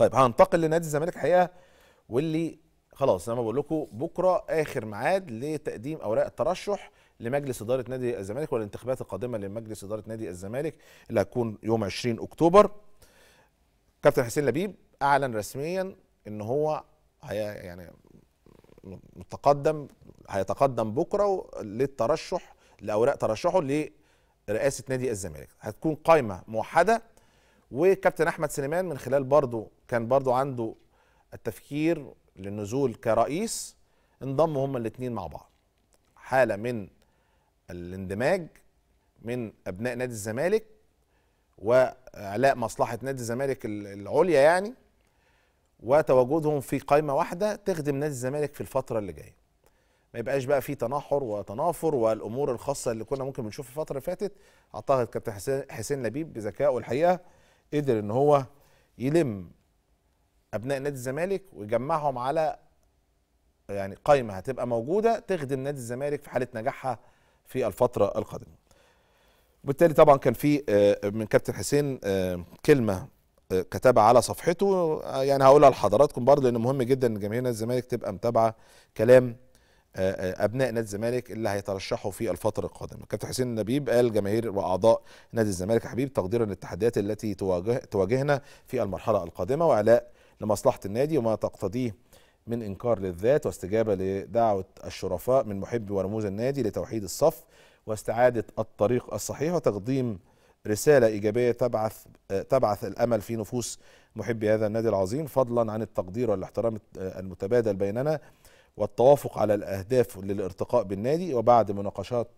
طيب هنتقل لنادي الزمالك حقيقه واللي خلاص زي ما بقول لكم بكره اخر ميعاد لتقديم اوراق الترشح لمجلس اداره نادي الزمالك والانتخابات القادمه لمجلس اداره نادي الزمالك اللي هتكون يوم 20 اكتوبر كابتن حسين لبيب اعلن رسميا ان هو يعني متقدم هيتقدم بكره للترشح لاوراق ترشحه لرئاسه نادي الزمالك هتكون قائمه موحده وكابتن احمد سليمان من خلال برضه كان برضو عنده التفكير للنزول كرئيس انضموا هما الاثنين مع بعض حاله من الاندماج من ابناء نادي الزمالك واعلاء مصلحه نادي الزمالك العليا يعني وتواجدهم في قائمه واحده تخدم نادي الزمالك في الفتره اللي جايه ما يبقاش بقى في تنحر وتنافر والامور الخاصه اللي كنا ممكن بنشوف الفتره اللي فاتت اعتقد كابتن حسين لبيب بذكائه الحقيقه قدر ان هو يلم ابناء نادي الزمالك ويجمعهم على يعني قائمه هتبقى موجوده تخدم نادي الزمالك في حاله نجاحها في الفتره القادمه. وبالتالي طبعا كان في آه، من كابتن حسين آه، كلمه آه، كتبها على صفحته يعني هقولها لحضراتكم برضه لان مهم جدا ان جماهير نادي الزمالك تبقى متابعه كلام ابناء نادي الزمالك اللي هيترشحوا في الفتره القادمه. كابتن حسين النبيب قال جماهير واعضاء نادي الزمالك حبيب تقديرا للتحديات التي تواجه تواجهنا في المرحله القادمه واعلاء لمصلحة النادي وما تقتضيه من إنكار للذات واستجابة لدعوة الشرفاء من محب ورموز النادي لتوحيد الصف واستعادة الطريق الصحيح وتقديم رسالة إيجابية تبعث تبعث الأمل في نفوس محبي هذا النادي العظيم فضلا عن التقدير والاحترام المتبادل بيننا والتوافق على الأهداف للارتقاء بالنادي وبعد مناقشات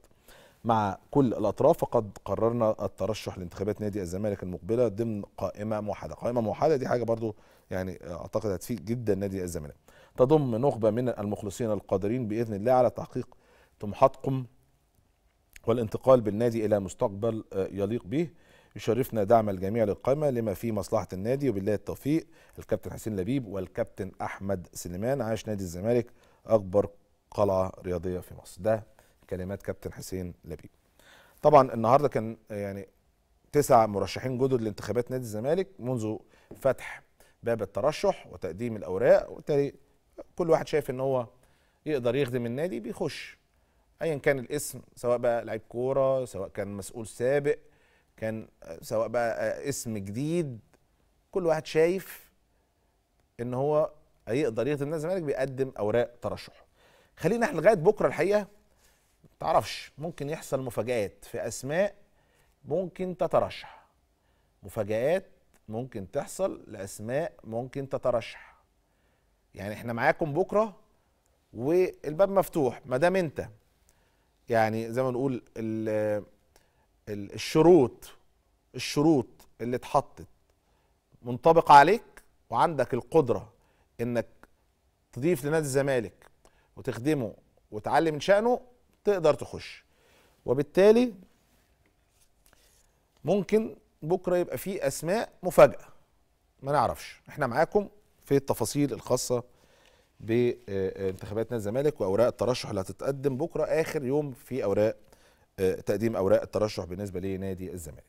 مع كل الأطراف فقد قررنا الترشح لانتخابات نادي الزمالك المقبلة ضمن قائمة موحدة قائمة موحدة دي حاجة برضو يعني أعتقد هتفيد جدا نادي الزمالك تضم نخبة من المخلصين القادرين بإذن الله على تحقيق طموحاتكم والانتقال بالنادي إلى مستقبل يليق به يشرفنا دعم الجميع للقائمه لما في مصلحه النادي وبالله التوفيق الكابتن حسين لبيب والكابتن احمد سليمان عاش نادي الزمالك اكبر قلعه رياضيه في مصر ده كلمات كابتن حسين لبيب طبعا النهارده كان يعني تسع مرشحين جدد لانتخابات نادي الزمالك منذ فتح باب الترشح وتقديم الاوراق وبالتالي كل واحد شايف ان هو يقدر يخدم النادي بيخش ايا كان الاسم سواء بقى لعيب كوره سواء كان مسؤول سابق كان سواء بقى اسم جديد كل واحد شايف ان هو هيقدر يخدم نادي الزمالك بيقدم اوراق ترشحه خلينا احنا لغايه بكره الحقيقه تعرفش ممكن يحصل مفاجآت في أسماء ممكن تترشح مفاجآت ممكن تحصل لأسماء ممكن تترشح يعني احنا معاكم بكرة والباب مفتوح ما دام انت يعني زي ما نقول الـ الـ الشروط الشروط اللي اتحطت منطبقة عليك وعندك القدرة انك تضيف لنادي الزمالك وتخدمه وتعلي من شأنه تقدر تخش وبالتالي ممكن بكره يبقى في اسماء مفاجاه ما نعرفش احنا معاكم في التفاصيل الخاصه بانتخابات نادي الزمالك واوراق الترشح اللي هتتقدم بكره اخر يوم في اوراق آه، تقديم اوراق الترشح بالنسبه لنادي الزمالك